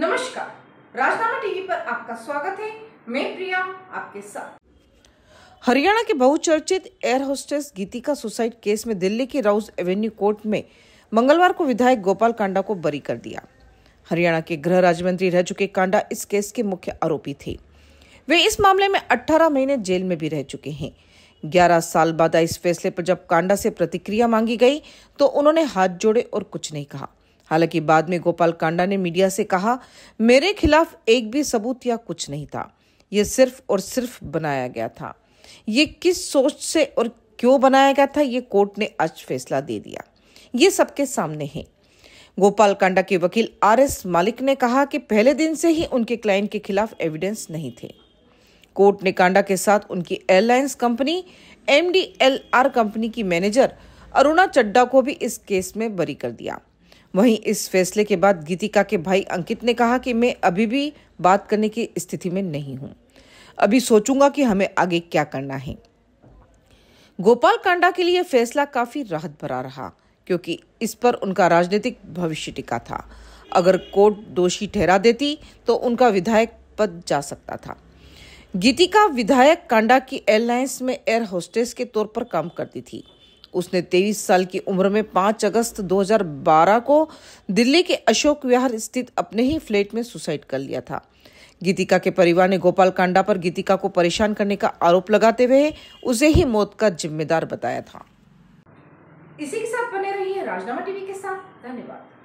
नमस्कार राजनामा टीवी पर आपका स्वागत है मैं प्रिया आपके साथ हरियाणा के बहुचर्चित air hostess Geetika suicide case में दिल्ली के राउस एवेन्यू कोर्ट में मंगलवार को विधायक गोपाल कांडा को बरी कर दिया हरियाणा के गृह राज्य मंत्री रह चुके कांडा इस केस के मुख्य आरोपी थे वे इस मामले में 18 महीने जेल में भी रह चुके हैं 11 साल बाद इस फैसले पर जब कांडा से प्रतिक्रिया मांगी गई तो उन्होंने हाथ जोड़े और कुछ नहीं कहा हालांकि बाद में गोपाल कांडा ने मीडिया से कहा मेरे खिलाफ एक भी सबूत या कुछ नहीं था ये सिर्फ और सिर्फ बनाया गया था ये किस सोच से और क्यों बनाया गया था ये कोर्ट ने आज फैसला दे दिया ये सबके सामने है गोपाल कांडा के वकील आर एस मालिक ने कहा कि पहले दिन से ही उनके क्लाइंट के खिलाफ एविडेंस नहीं थे कोर्ट ने कांडा के साथ उनकी एयरलाइंस कंपनी एमडीएलआर कंपनी की मैनेजर अरुणा चड्डा को भी इस केस में बरी कर दिया वहीं इस फैसले के बाद गीतिका के भाई अंकित ने कहा कि मैं अभी भी बात करने की स्थिति में नहीं हूँ अभी सोचूंगा कि हमें आगे क्या करना है गोपाल कांडा के लिए फैसला काफी राहत भरा रहा क्योंकि इस पर उनका राजनीतिक भविष्य टिका था अगर कोर्ट दोषी ठहरा देती तो उनका विधायक पद जा सकता था गीतिका विधायक कांडा की एयरलाइंस में एयर होस्टेस के तौर पर काम करती थी उसने 23 साल की उम्र में 5 अगस्त 2012 को दिल्ली के अशोक विहार स्थित अपने ही फ्लैट में सुसाइड कर लिया था गीतिका के परिवार ने गोपाल कांडा पर गीतिका को परेशान करने का आरोप लगाते हुए उसे ही मौत का जिम्मेदार बताया था इसी के साथ बने रहिए राजनामा टीवी के साथ धन्यवाद